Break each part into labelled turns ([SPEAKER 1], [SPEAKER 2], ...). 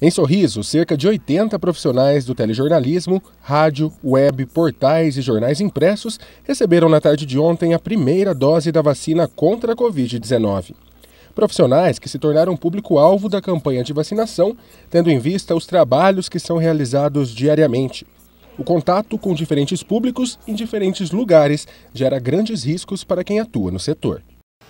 [SPEAKER 1] Em Sorriso, cerca de 80 profissionais do telejornalismo, rádio, web, portais e jornais impressos receberam na tarde de ontem a primeira dose da vacina contra a Covid-19. Profissionais que se tornaram público-alvo da campanha de vacinação, tendo em vista os trabalhos que são realizados diariamente. O contato com diferentes públicos em diferentes lugares gera grandes riscos para quem atua no setor.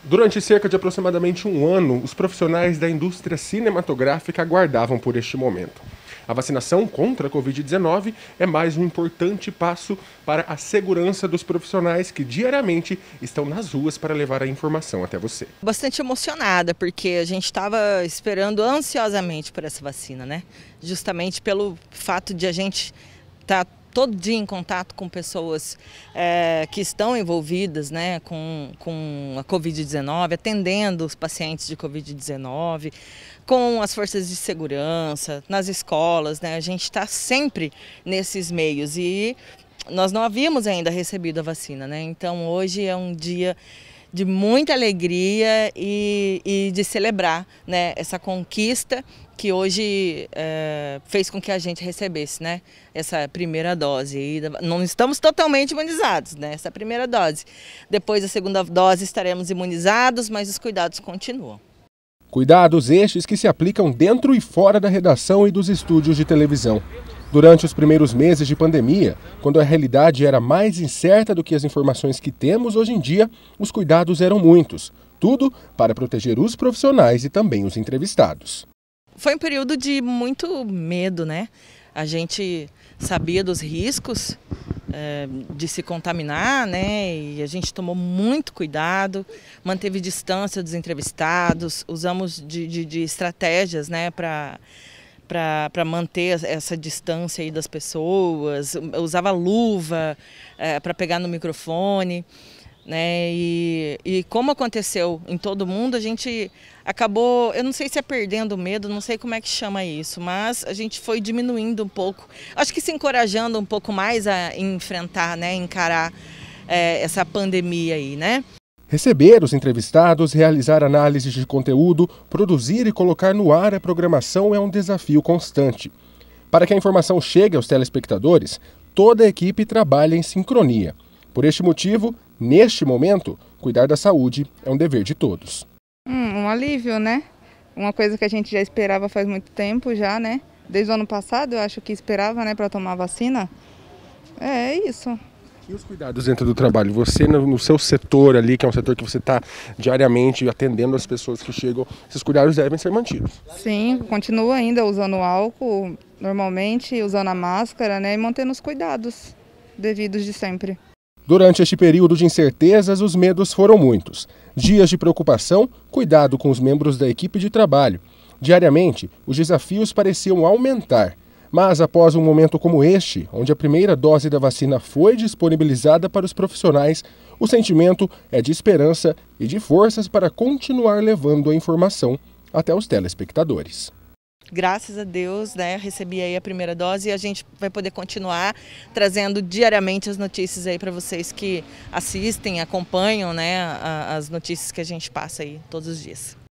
[SPEAKER 1] Durante cerca de aproximadamente um ano, os profissionais da indústria cinematográfica aguardavam por este momento. A vacinação contra a Covid-19 é mais um importante passo para a segurança dos profissionais que diariamente estão nas ruas para levar a informação até você.
[SPEAKER 2] Bastante emocionada, porque a gente estava esperando ansiosamente por essa vacina, né? Justamente pelo fato de a gente estar. Tá todo dia em contato com pessoas é, que estão envolvidas né, com, com a Covid-19, atendendo os pacientes de Covid-19, com as forças de segurança, nas escolas, né? A gente está sempre nesses meios e nós não havíamos ainda recebido a vacina, né? Então hoje é um dia de muita alegria e, e de celebrar né, essa conquista que hoje é, fez com que a gente recebesse né, essa primeira dose. E não estamos totalmente imunizados, né, primeira dose. Depois da segunda dose estaremos imunizados, mas os cuidados continuam.
[SPEAKER 1] Cuidados estes que se aplicam dentro e fora da redação e dos estúdios de televisão. Durante os primeiros meses de pandemia, quando a realidade era mais incerta do que as informações que temos hoje em dia, os cuidados eram muitos. Tudo para proteger os profissionais e também os entrevistados.
[SPEAKER 2] Foi um período de muito medo, né? A gente sabia dos riscos é, de se contaminar, né? E a gente tomou muito cuidado, manteve distância dos entrevistados, usamos de, de, de estratégias, né, para para manter essa distância aí das pessoas, eu usava luva é, eh, para pegar no microfone. Né? E, e, como aconteceu em todo mundo, a gente acabou, eu não sei se é perdendo medo, não sei como é que chama isso, mas a gente foi diminuindo um pouco, acho que se encorajando um pouco mais a enfrentar, né? encarar é, essa pandemia aí, né?
[SPEAKER 1] Receber os entrevistados, realizar análises de conteúdo, produzir e colocar no ar a programação é um desafio constante. Para que a informação chegue aos telespectadores, toda a equipe trabalha em sincronia. Por este motivo, neste momento, cuidar da saúde é um dever de todos.
[SPEAKER 3] Hum, um alívio, né? Uma coisa que a gente já esperava faz muito tempo já, né? Desde o ano passado, eu acho que esperava, né, para tomar a vacina. É, é isso. E os cuidados dentro do trabalho?
[SPEAKER 1] Você, no seu setor ali, que é um setor que você está diariamente atendendo as pessoas que chegam, esses cuidados devem ser mantidos?
[SPEAKER 3] Sim, continuo ainda usando álcool, normalmente, usando a máscara, né, e mantendo os cuidados devidos de sempre.
[SPEAKER 1] Durante este período de incertezas, os medos foram muitos. Dias de preocupação, cuidado com os membros da equipe de trabalho. Diariamente, os desafios pareciam aumentar. Mas após um momento como este, onde a primeira dose da vacina foi disponibilizada para os profissionais, o sentimento é de esperança e de forças para continuar levando a informação até os telespectadores
[SPEAKER 2] graças a Deus, né, recebi aí a primeira dose e a gente vai poder continuar trazendo diariamente as notícias aí para vocês que assistem, acompanham, né, as notícias que a gente passa aí todos os dias.